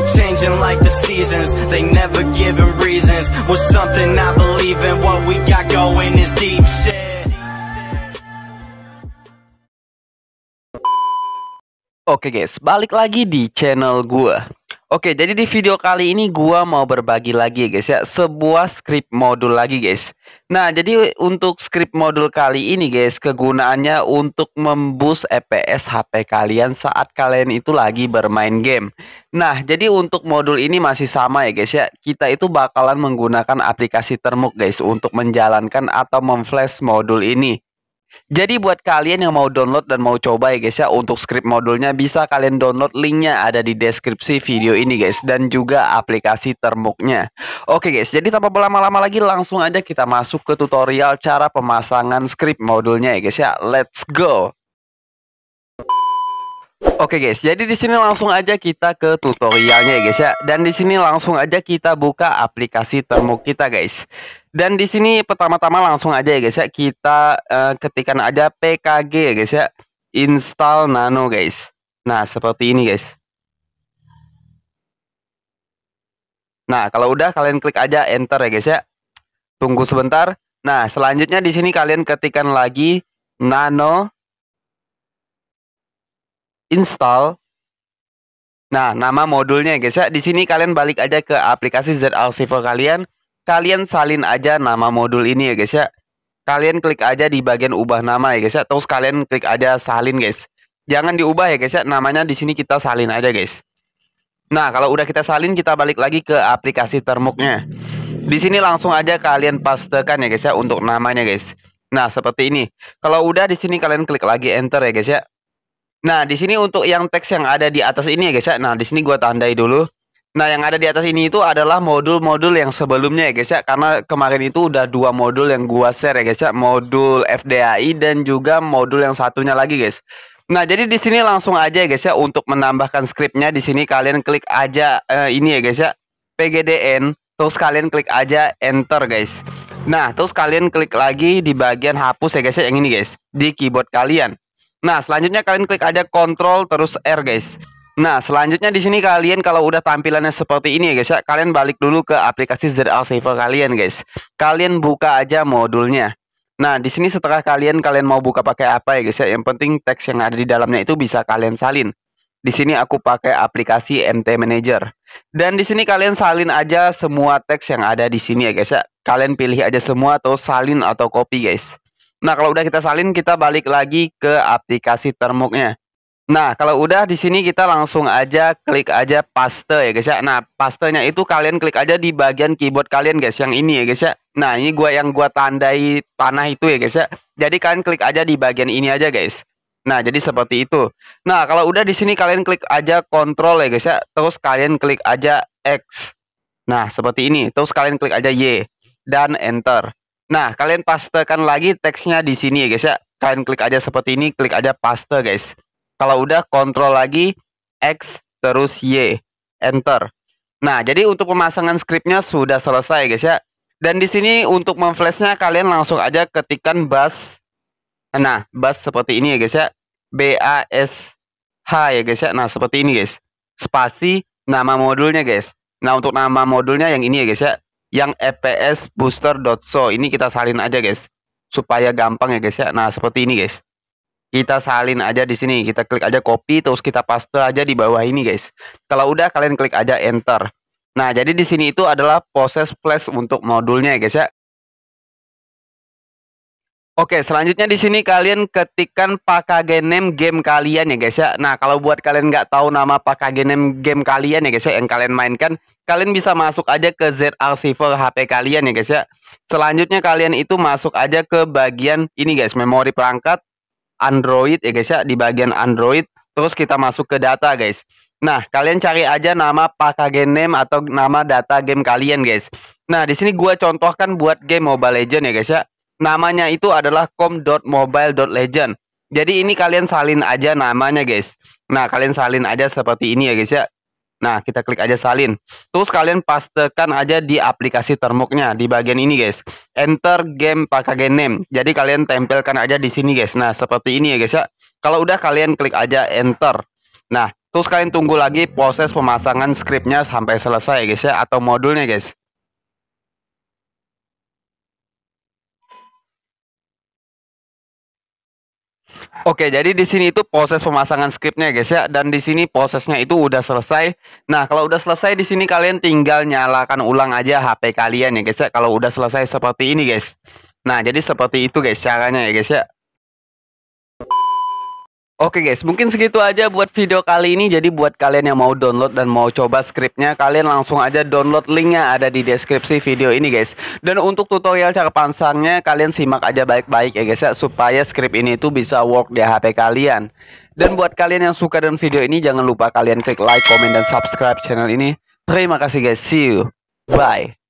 people changing like the seasons They never giving reasons With something I believe in What we got going is deep shit Oke guys, balik lagi di channel gua Oke, jadi di video kali ini gua mau berbagi lagi guys ya, sebuah script modul lagi guys. Nah, jadi untuk script modul kali ini guys, kegunaannya untuk memboost FPS e HP kalian saat kalian itu lagi bermain game. Nah, jadi untuk modul ini masih sama ya guys ya. Kita itu bakalan menggunakan aplikasi Termuk guys untuk menjalankan atau memflash modul ini. Jadi buat kalian yang mau download dan mau coba ya guys ya untuk script modulnya bisa kalian download linknya ada di deskripsi video ini guys dan juga aplikasi termuknya. Oke guys, jadi tanpa berlama-lama lagi langsung aja kita masuk ke tutorial cara pemasangan script modulnya ya guys ya. Let's go. Oke guys, jadi di sini langsung aja kita ke tutorialnya ya guys ya. Dan di sini langsung aja kita buka aplikasi Termuk kita guys. Dan di sini pertama-tama langsung aja ya guys ya kita uh, ketikan aja PKG ya guys ya install nano guys. Nah, seperti ini guys. Nah, kalau udah kalian klik aja enter ya guys ya. Tunggu sebentar. Nah, selanjutnya di sini kalian ketikan lagi nano install Nah, nama modulnya ya guys ya. Di sini kalian balik aja ke aplikasi Z Archiver kalian kalian salin aja nama modul ini ya guys ya. Kalian klik aja di bagian ubah nama ya guys ya. Terus kalian klik aja salin guys. Jangan diubah ya guys ya. Namanya di sini kita salin aja guys. Nah, kalau udah kita salin kita balik lagi ke aplikasi termuknya. Di sini langsung aja kalian pastekan ya guys ya untuk namanya guys. Nah, seperti ini. Kalau udah di sini kalian klik lagi enter ya guys ya. Nah, di sini untuk yang teks yang ada di atas ini ya guys ya. Nah, di sini gua tandai dulu. Nah, yang ada di atas ini itu adalah modul-modul yang sebelumnya ya guys ya. Karena kemarin itu udah dua modul yang gua share ya guys ya, modul FDAI dan juga modul yang satunya lagi guys. Nah, jadi di sini langsung aja ya guys ya untuk menambahkan skripnya di sini kalian klik aja uh, ini ya guys ya. PGDN terus kalian klik aja enter guys. Nah, terus kalian klik lagi di bagian hapus ya guys ya yang ini guys di keyboard kalian. Nah, selanjutnya kalian klik aja control terus R guys. Nah, selanjutnya di sini kalian kalau udah tampilannya seperti ini ya guys ya, kalian balik dulu ke aplikasi ZL Saver kalian guys. Kalian buka aja modulnya. Nah, di sini setelah kalian kalian mau buka pakai apa ya guys ya, yang penting teks yang ada di dalamnya itu bisa kalian salin. Di sini aku pakai aplikasi MT Manager. Dan di sini kalian salin aja semua teks yang ada di sini ya guys ya. Kalian pilih aja semua atau salin atau copy guys. Nah, kalau udah kita salin, kita balik lagi ke aplikasi termuknya. Nah, kalau udah di sini kita langsung aja klik aja paste ya guys ya. Nah, pastenya itu kalian klik aja di bagian keyboard kalian guys, yang ini ya guys ya. Nah, ini gua yang gua tandai tanah itu ya guys ya. Jadi kalian klik aja di bagian ini aja guys. Nah, jadi seperti itu. Nah, kalau udah di sini kalian klik aja kontrol ya guys ya. Terus kalian klik aja X. Nah, seperti ini. Terus kalian klik aja Y dan enter. Nah, kalian pastekan lagi teksnya di sini ya guys ya. Kalian klik aja seperti ini, klik aja paste guys. Kalau udah kontrol lagi X terus Y. Enter. Nah, jadi untuk pemasangan scriptnya sudah selesai guys ya. Dan di sini untuk memflashnya kalian langsung aja ketikkan bass. Nah, bass seperti ini ya guys ya. B A S H ya guys ya. Nah, seperti ini guys. Spasi nama modulnya guys. Nah, untuk nama modulnya yang ini ya guys ya. Yang EPS so ini kita salin aja guys. Supaya gampang ya guys ya. Nah, seperti ini guys kita salin aja di sini. Kita klik aja copy terus kita paste aja di bawah ini, guys. Kalau udah kalian klik aja enter. Nah, jadi di sini itu adalah proses flash untuk modulnya guys ya. Oke, selanjutnya di sini kalian ketikkan pakai name game kalian ya guys ya. Nah, kalau buat kalian nggak tahu nama pakai name game kalian ya guys ya yang kalian mainkan, kalian bisa masuk aja ke Z Archiver HP kalian ya guys ya. Selanjutnya kalian itu masuk aja ke bagian ini guys, memori perangkat. Android ya guys ya di bagian Android terus kita masuk ke data guys. Nah, kalian cari aja nama package name atau nama data game kalian guys. Nah, di sini gua contohkan buat game Mobile Legend ya guys ya. Namanya itu adalah com.mobile.legend. Jadi ini kalian salin aja namanya guys. Nah, kalian salin aja seperti ini ya guys ya. Nah, kita klik aja salin. Terus kalian pastekan aja di aplikasi termuknya di bagian ini, guys. Enter game pakai name. Jadi kalian tempelkan aja di sini, guys. Nah, seperti ini ya, guys ya. Kalau udah kalian klik aja enter. Nah, terus kalian tunggu lagi proses pemasangan scriptnya sampai selesai, guys ya, atau modulnya, guys. Oke, jadi di sini itu proses pemasangan skripnya guys ya dan di sini prosesnya itu udah selesai. Nah, kalau udah selesai di sini kalian tinggal nyalakan ulang aja HP kalian ya guys ya kalau udah selesai seperti ini guys. Nah, jadi seperti itu guys caranya ya guys ya. Oke guys, mungkin segitu aja buat video kali ini. Jadi buat kalian yang mau download dan mau coba scriptnya, kalian langsung aja download linknya ada di deskripsi video ini guys. Dan untuk tutorial cara pansangnya, kalian simak aja baik-baik ya guys ya, supaya script ini tuh bisa work di HP kalian. Dan buat kalian yang suka dengan video ini, jangan lupa kalian klik like, comment, dan subscribe channel ini. Terima kasih guys, see you, bye.